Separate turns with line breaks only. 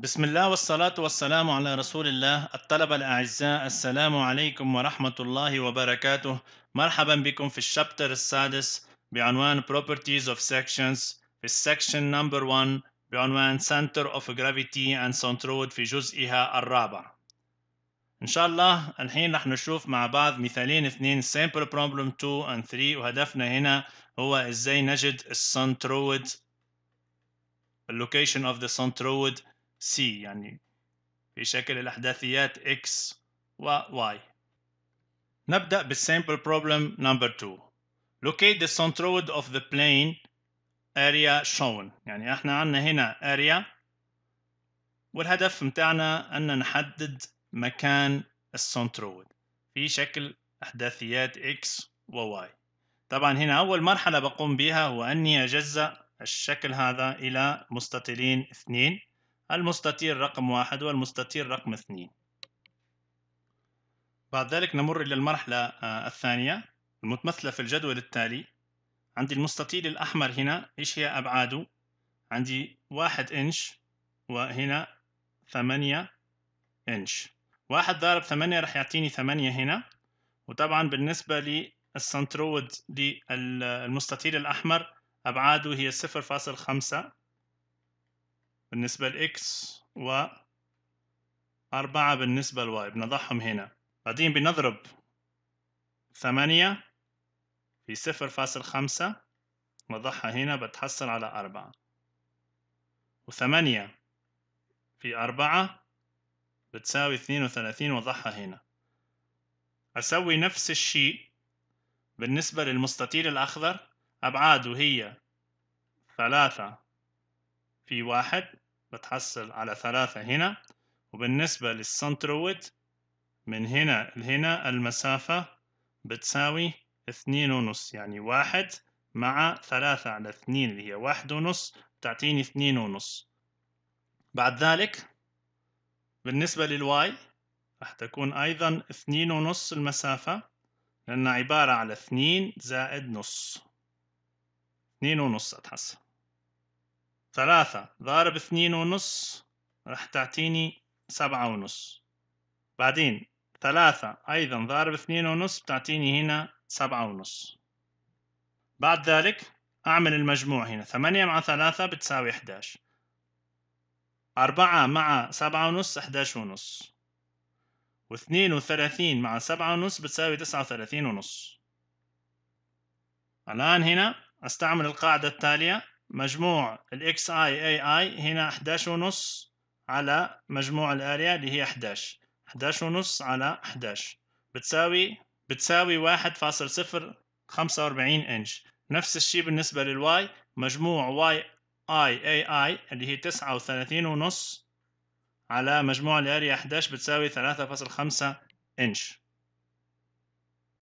بسم الله والصلاة والسلام على رسول الله الطلبة الأعزاء السلام عليكم ورحمة الله وبركاته مرحبا بكم في الشابتر السادس بعنوان Properties of Sections في السكشن نمبر 1 بعنوان Center of Gravity and Centroid في جزئها الرابع إن شاء الله الحين رح نشوف مع بعض مثالين اثنين Simple Problem 2 and 3 وهدفنا هنا هو إزاي نجد Centroid Location of the centroid سي يعني في شكل الأحداثيات X و Y نبدأ بالسامبل problem number 2 locate the centroid of the plane area shown يعني احنا عندنا هنا area والهدف متاعنا أن نحدد مكان السنترويد في شكل أحداثيات X و Y طبعا هنا أول مرحلة بقوم بها هو أني أجزأ الشكل هذا إلى مستطيلين اثنين المستطيل رقم واحد والمستطيل رقم اثنين بعد ذلك نمر إلى المرحلة آه، الثانية المتمثلة في الجدول التالي عندي المستطيل الأحمر هنا إيش هي أبعاده عندي واحد إنش وهنا ثمانية إنش واحد ضارب ثمانية رح يعطيني ثمانية هنا وطبعا بالنسبة للسنترود للمستطيل الأحمر أبعاده هي صفر فاصل خمسة بالنسبة لإكس و أربعة بالنسبة لواي بنضعهم هنا بعدين بنضرب ثمانية في صفر فاصل خمسة بضعها هنا بتحصل على أربعة وثمانية في أربعة بتساوي اثنين وثلاثين وضعها هنا أسوي نفس الشيء بالنسبة للمستطيل الأخضر أبعاده هي ثلاثة في واحد بتحصل على ثلاثة هنا وبالنسبة للسنترويد من هنا لهنا المسافة بتساوي اثنين ونص يعني واحد مع ثلاثة على اثنين اللي هي واحد ونص تعطيني اثنين ونص بعد ذلك بالنسبة للواي راح تكون أيضا اثنين ونص المسافة لأنها عبارة على اثنين زائد نص اثنين ونص أتحصل ثلاثة ضارب اثنين ونص راح تعطيني سبعة ونص بعدين ثلاثة أيضا ضارب اثنين ونص بتعطيني هنا سبعة ونص بعد ذلك أعمل المجموع هنا ثمانية مع ثلاثة بتساوي إحداش أربعة مع سبعة ونص إحداش ونص واثنين وثلاثين مع سبعة ونص بتساوي تسعة وثلاثين ونص الآن هنا أستعمل القاعدة التالية مجموع الاكس اي اي اي هنا 11 ونص على مجموع الاريا اللي هي 11 11 ونص على 11 بتساوي بتساوي 1.045 انش نفس الشيء بالنسبة للواي مجموع واي اي اي اي اللي هي 39 ونص على مجموع الاريا 11 بتساوي 3.5 انش